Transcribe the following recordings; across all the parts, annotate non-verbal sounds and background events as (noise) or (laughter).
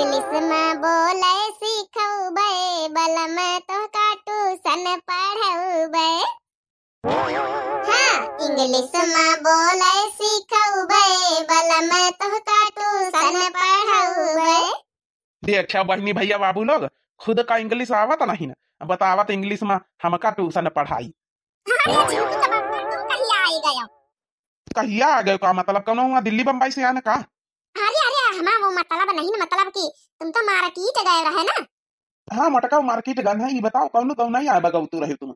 English में बोले बे बल में तो काटू सन ट्यूशन बे हाँ इंग्लिश में बोले बे बल में तो का ट्यूशन पढ़ौबे जी अच्छा बहनी भैया बाबू लोग खुद का इंग्लिश आवत नहीं ना बतावत इंग्लिश में हमका ट्यूशन पढ़ाई हाँ, तो कहिया आ गए का मतलब कौन हुआ दिल्ली बम्बई से आने का मतलब नहीं मतलब कि तुम तो मार्केट गए रहे ना हाँ मटका मार्केट गन है ये बताओ कौन कौन नहीं आए बगौ तू रहे तुम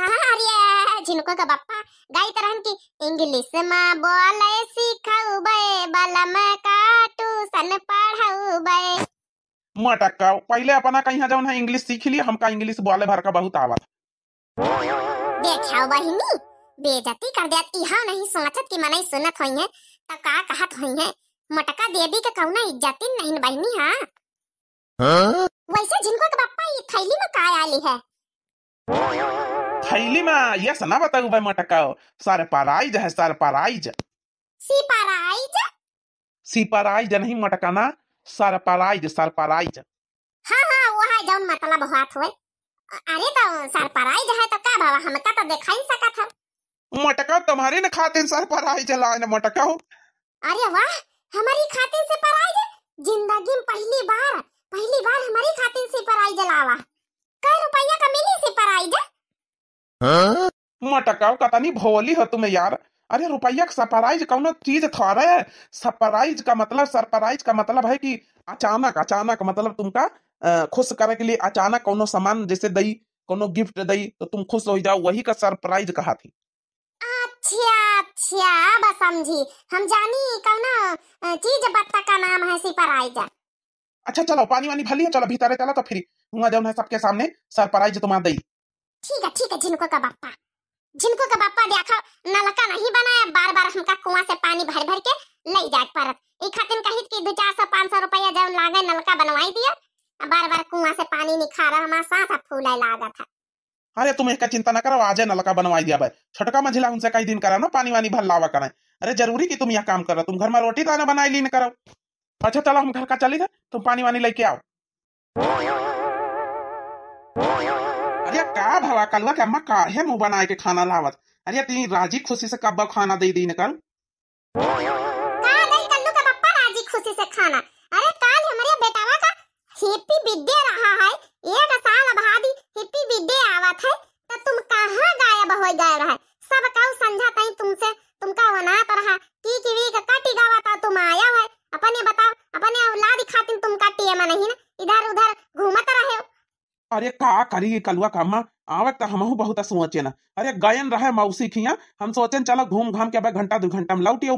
हाँ अरे जिनको का बप्पा गाई तरह की इंग्लिश में बोले सिखाऊ बे बलम काटू सन पढ़ाऊ बे मटका पहले अपना कहीं जाऊन ना इंग्लिश सीख लिए हमका इंग्लिश बोले भर का बहुत आवत देखाओ बहिनी बेजती कर देत इहा नहीं सुनत की मनाई सुनत होई है तो का कहत होई है मटका दे दी के कहूँ ना इज्जत नहीं बहनी हाँ हां वैसे जिनको तो पापा ये थैली में काय आली है थैली में ये सना बताऊ भाई मटका सारे पराइज है सारे पराइज सी पराइज सी पराइज नहीं मटकाना सारे पराइज सारे पराइज हां हां वो है जो मतलब हाथ हुए अरे तो सर पराई है तो क्या बाबा हम हमका तो देखा ही सका था मटका तुम्हारे न खाते सर पराई जलाए न मटका हो अरे वाह हमारी खाते से पराई जल जिंदगी में पहली बार पहली बार हमारी खाते से पराई जलावा कई रुपया का मिली से पराई जल मटकाओ का तनी भोली हो तुम्हें यार अरे रुपया का सरप्राइज कौन चीज थोड़ा है सरप्राइज का मतलब सरप्राइज का मतलब है कि अचानक अचानक मतलब तुमका खुश करे के लिए अचानक कोनो सामान जैसे दई कोनो गिफ्ट दई तो तुम खुश हो जाओ वही का सरप्राइज कहा थी अच्छा अच्छा अब समझी हम जानी ना चीज बत्ता का नाम है सिपराई जा अच्छा चलो पानी वानी भली है चलो भीतर चलो तो फिर हुआ जौन है सबके सामने सर पराई जो तुम्हारा दई ठीक है ठीक है जिनको का बप्पा जिनको का बप्पा देखा नलका नहीं बनाया बार बार हमका कुआं से पानी भर भर के ले जाए पर ई खातिन कहित कि दो चार सौ पाँच सौ रुपया जब लागे नलका बनवाई दिया बार बार कुआं से पानी निखारा हमारा सांस फूले लागा था अरे तुम एक चिंता ना करो आज नलका बनवाई दिया भाई छोटका मझिला उनसे कई दिन करा ना पानी वानी भर लावा करा अरे जरूरी की तुम यह काम करो तुम घर में रोटी दाना बनाई लीन करो अच्छा चलो हम घर का चली थे तुम पानी वानी लेके आओ अरे का भला कल के अम्मा का है मुंह बना के खाना लावत अरे तीन राजी खुशी से कब्बा खाना दे दी निकल खुशी से खाना अरे काल हमारे बेटावा का हैप्पी बर्थडे रहा है एक साल अबादी हिप्पी बिड्डे आवत है तो तुम कहाँ गायब हो सब समझा तई तुमसे तुमका रहा की का कटी तुम आया है बताओ औलाद तुम कटी है नहीं ना इधर उधर घूमत रहे हो अरे का करी कलुआ कामा आवत तो हमहू बहुत सोचे ना अरे गायन रहे मौसी खिया हम सोचे चलो घूम घाम के घंटा दो घंटा में लौटी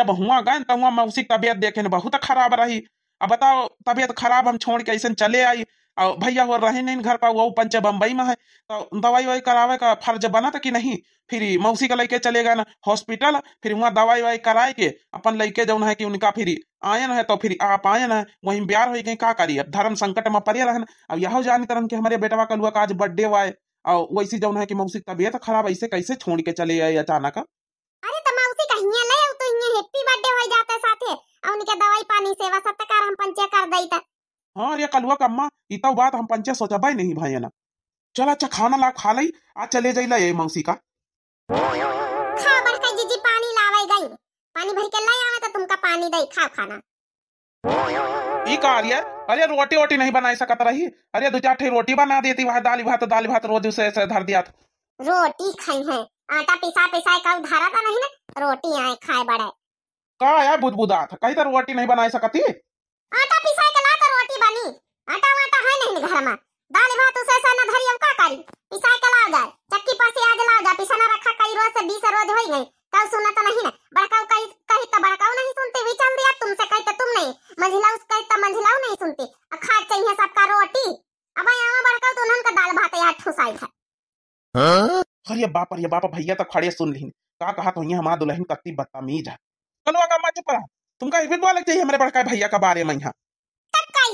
जब हुआ गए तो हुआ मौसी तबियत देखे बहुत खराब रही अब बताओ तबियत खराब हम छोड़ के ऐसे चले आई और भैया वो रहे नहीं घर पर वो पंच बम्बई में है तो दवाई वाई करावे का फर्ज बना था कि नहीं फिर मौसी का लेके चले गए ना हॉस्पिटल फिर वहाँ दवाई वाई कराए के अपन लेके जो है कि उनका फिर आयन है तो फिर आप आयन है वहीं ब्यार हो गई का करिए धर्म संकट में पड़े रहन अब यह जानते रहन कि हमारे बेटा बेटवा कलुआ का आज बर्थडे हुआ है और वैसे जो है कि मौसी की तबियत खराब ऐसे कैसे छोड़ के चले आए अचानक अरे तो मौसी कहिए ले तो इन्हें हैप्पी बर्थडे हो जाता साथे और उनके दवाई पानी सेवा सत्कार तो हम पंचे कर देता हाँ रे कलुआ कम्मा इतना बात हम पंचे सोचब नहीं भाई ना चल अच्छा खाना ला खा लई आज चले जाइला ये मौसी का पानी भर के लाई आवे तो तुमका पानी दई खाओ खाना ई का रही अरे रोटी वोटी नहीं बनाई सकत रही अरे दो चार रोटी बना देती वहां दाल भात तो दाल भात रोज उसे ऐसे धर दिया था रोटी खाई है आटा पिसा पिसा कब धारा था नहीं ना रोटी आए खाए बड़े का यार बुदबुदा था कहीं तो रोटी नहीं बनाई सकती आटा पिसा के की बानी आटा वाटा है नहीं घर में दाल भात उसे सा ना हम का करी पिसाई के लाओ जाए चक्की पर से आज लाओ जाए पिसाना रखा कई रोज से 20 रोज हो गई कल सुना तो नहीं ना बड़काऊ कही कही तो बड़काऊ नहीं सुनती विचल दिया तुमसे कही तो तुम नहीं उस कही तो मंझिलाऊ नहीं सुनते अब खा चाहिए सबका रोटी अब आवा बड़काऊ तो उन्हन का दाल भात यहाँ ठुसाई है हां अरे बाप अरे बाप भैया तो खड़े सुन लीन का कहा तो हमारा दुल्हन कत्ती बदतमीज है चलो का मत चुप रहा तुमका इबित बोले चाहिए हमारे बड़का भैया का बारे में यहाँ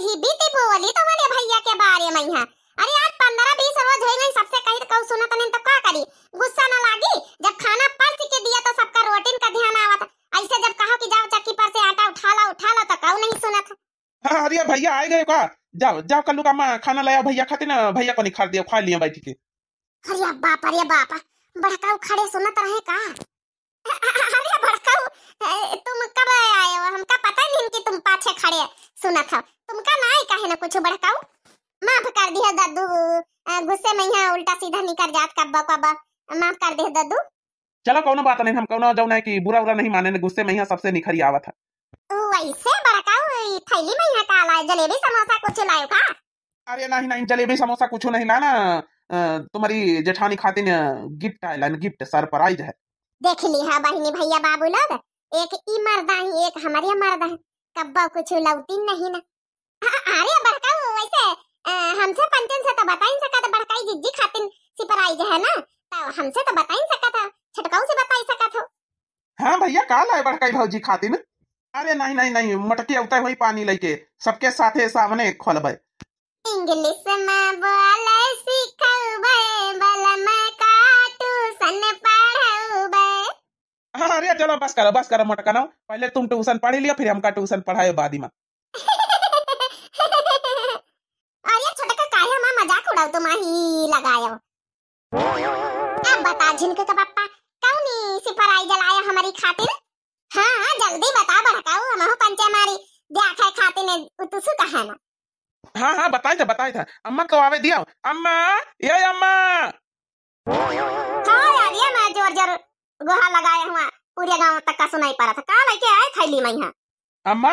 ही बीती बोली तो वाले भैया के बारे में हां अरे आज 15 20 रोज होई नहीं सबसे कही तो सुना तने तो, तो का करी गुस्सा ना लागी जब खाना पर्स के दिया तो सबका रोटीन का ध्यान आवा था ऐसे जब कहा कि जाओ चक्की पर से आटा उठा ला उठा ला तो कहू नहीं सुना था हां हाँ, अरे भैया आए गए का जाओ जाओ कल्लू का मां खाना लाया भैया खाते ना भैया को नहीं खा दिया खा लिया बैठ के अरे बाप अरे बाप बड़का खड़े सुनत रहे का (laughs) अरे भड़काऊ तुम कब आए हो हमका पता सुना था तुम का ना है कहे ना कुछ भड़काऊ माफ कर दिया दादू गुस्से में यहाँ उल्टा सीधा निकल जात कब्बा कब्बा माफ कर दे दादू चलो कोनो बात नहीं हम कोनो जौन ना कि बुरा बुरा नहीं माने गुस्से में यहाँ सबसे निखरी आवा था वैसे भड़काऊ थैली में यहाँ का लाए जलेबी समोसा कुछ लायो का अरे नहीं नहीं जलेबी समोसा कुछ नहीं ना ना तुम्हारी जेठानी खातिर गिफ्ट आई लाइन गिफ्ट सरप्राइज है देख ली है बहिनी भैया बाबू लोग एक ई मर्दा है एक हमारी मर्दा है कब्बा कुछ लौटी नहीं ना हाँ, अरे बड़का वैसे हमसे पंचन से तो बता ही सका था ही जिद्दी खातिन सिपराई आई है ना तो हमसे तो बता ही सका था छटकाऊ से बता ही सका था हाँ भैया का लाए बड़का ही भौजी खातिन अरे नहीं नहीं नहीं मटकी अवता हुई पानी लेके सबके साथे सामने खोलबे इंग्लिश में बोले सीखा चलो बस करो बस करो मोटा करो पहले तुम ट्यूशन पढ़ लिया फिर हमका ट्यूशन पढ़ाए बाद में अरे छोटा का काहे हमारा मजाक उड़ाओ तुम तो ही लगायो अब बता झिनके का पापा कौन सिपराई जलाया हमारी खातिर हां जल्दी बता भड़काओ हम पंचे मारी देखा खातिर ने उतसु कहा ना हाँ हाँ बताए था बताए था अम्मा को आवे दिया अम्मा ये अम्मा हाँ यार ये मैं जोर जोर गोहा लगाया हुआ पूरे गांव तक का सुनाई पड़ा था का लेके आए थैली मैया अम्मा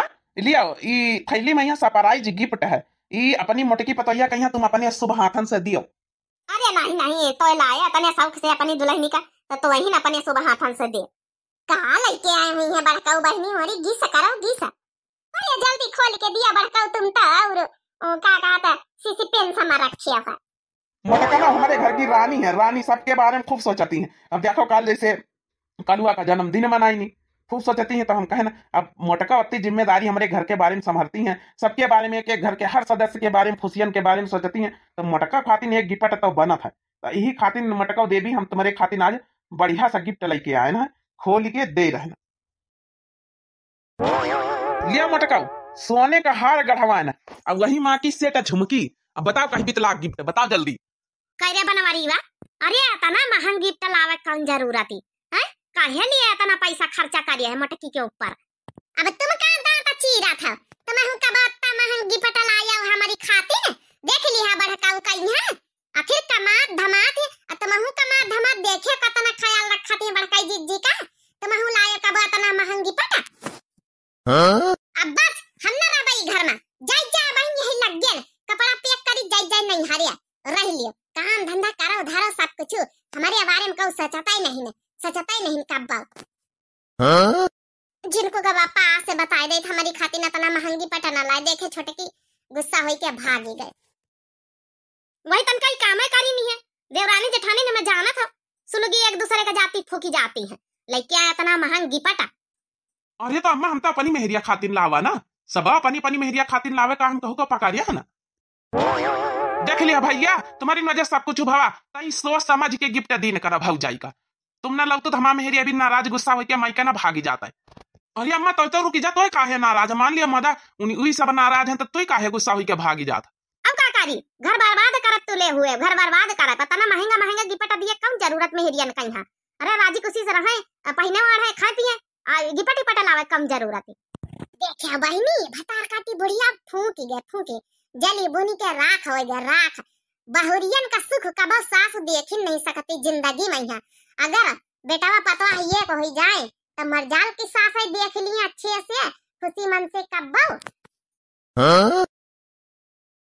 लिया ई थैली मैया सरप्राइज गिफ्ट है ई अपनी मोटकी पतोहिया कहिया तुम अपने शुभ हाथन से दियो अरे नहीं नहीं तो लाए अपने शौक से अपनी दुल्हनी का तो तो वही ना अपने शुभ हाथन से दे का लेके आए हुई है बड़काऊ बहनी हमारी गीस करो गीस अरे जल्दी खोल के दिया बड़काऊ तुम तो और का का था सीसी पेन समा रखिया है मोटका तो ना हमारे घर की रानी है रानी सबके बारे में खूब सोचती है अब देखो कल जैसे कलुआ का जन्मदिन मनाई नहीं खूब सोचती हैं तो हम कहें ना अब मोटका उतनी जिम्मेदारी हमारे घर के बारे में संभालती हैं सबके बारे में एक एक घर के हर सदस्य के बारे में खुशियन के बारे में सोचती हैं तो मोटका खातिन एक गिफ्ट तो बनत है तो यही खातिन मोटका देवी हम तुम्हारे खातिन आज बढ़िया सा गिफ्ट लेके आए ना खोल के दे रहे लिया मोटका सोने का हार गढ़वा ना अब वही माँ की सेट झुमकी अब बताओ कहीं बितला गिफ्ट बताओ जल्दी कैरे बनवारी बा अरे आता ना महंग गिफ्ट लावे कौन जरूरत है काहे है इतना पैसा खर्चा करिए है मटकी के ऊपर अब तुम का दांत चीरा था तुम हम का बात ता महंगी पटल आया हो हमारी खातिर देख ली हां बड़काऊ कहीं है आखिर कमात धमात है तुम हम कमात धमात देखे कतना ख्याल रखा थी बड़का जी जी का तुम हम लाए का बात ना महंगी पटा हां अब बस हम ना रहबई घर में जाय जा बहन यही लग गेल कपड़ा पैक करी जाय जाय नहीं हरिया रह लियो काम धंधा करो धारो सब कुछ हमारे बारे में कौ सचाता ही नहीं ने सचता ही नहीं कब्बल हाँ? जिनको गवापा से बताए दे हमारी ना तना महंगी पटना लाए देखे छोटे की गुस्सा होई के भाग ही गए वही तन तो कई काम है कारी नहीं है देवरानी जेठानी ने मैं जाना था सुनोगी एक दूसरे का जाती फूकी जाती है लेके आया तना महंगी पटा अरे तो अम्मा हम तो अपनी मेहरिया खातिन लावा ना सब अपनी अपनी मेहरिया खातिन लावे का हम कहू को तो पकारिया है ना देख लिया भैया तुम्हारी नजर सब कुछ भवा तई सोच समझ के गिफ्ट दीन करा भौजाई जाएगा तुम ना लव तो हमारा मेहरिया अभी नाराज गुस्सा हो क्या माइका ना भागी जाता है अरे अम्मा तो तो रुकी जा तो काहे नाराज मान लिया मदा उन्हीं सब नाराज हैं तो तू काहे गुस्सा हो क्या भागी जाता अब का करी घर बर्बाद करत तू ले हुए घर बर्बाद कर पता ना महंगा महंगा गिपट दिए कम जरूरत में ने कहीं अरे राजी खुशी से रहे पहने है खाए पिए गिपट गिपट लावे कम जरूरत है देखे बहनी भतार काटी बुढ़िया फूक गए फूके जली बुनी के राख हो गया राख बहुरियन का सुख कबो सास देखी नहीं सकती जिंदगी में अगर बेटावा पतवा तो ये को ही जाए तो मरजाल की सास देख लिए अच्छे से खुशी मन से कब्बो हाँ?